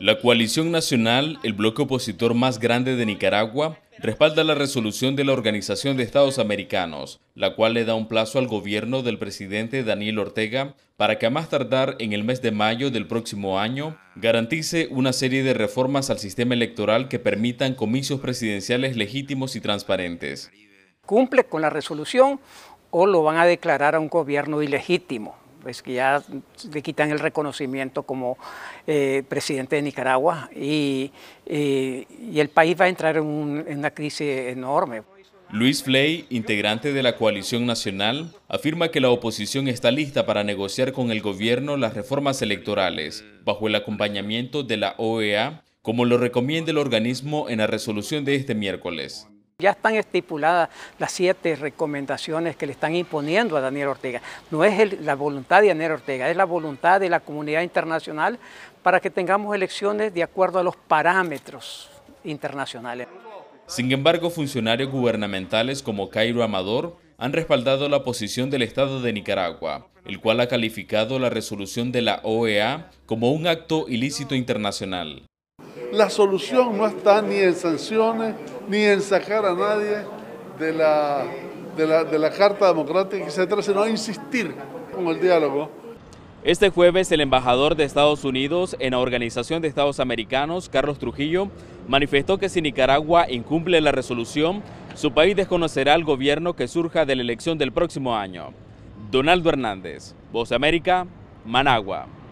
La coalición nacional, el bloque opositor más grande de Nicaragua, respalda la resolución de la Organización de Estados Americanos, la cual le da un plazo al gobierno del presidente Daniel Ortega para que a más tardar en el mes de mayo del próximo año garantice una serie de reformas al sistema electoral que permitan comicios presidenciales legítimos y transparentes. Cumple con la resolución o lo van a declarar a un gobierno ilegítimo pues que ya le quitan el reconocimiento como eh, presidente de Nicaragua y, el país va a entrar en, una crisis enorme. Luis Fley, integrante de la coalición nacional, afirma que la oposición está lista para negociar con el gobierno las reformas electorales bajo el acompañamiento de la OEA, como lo recomienda el organismo en la resolución de este miércoles. Ya están estipuladas las siete recomendaciones que le están imponiendo a Daniel Ortega. No es la voluntad de Daniel Ortega, es la voluntad de la comunidad internacional para que tengamos elecciones de acuerdo a los parámetros internacionales. Sin embargo, funcionarios gubernamentales como Cairo Amador han respaldado la posición del Estado de Nicaragua, el cual ha calificado la resolución de la OEA como un acto ilícito internacional. La solución no está ni en sanciones, ni en sacar a nadie de la, de la, de la Carta Democrática, etcétera, sino insistir con el diálogo. Este jueves el embajador de Estados Unidos en la Organización de Estados Americanos, Carlos Trujillo, manifestó que si Nicaragua incumple la resolución, su país desconocerá al gobierno que surja de la elección del próximo año. Donaldo Hernández, Voz América, Managua.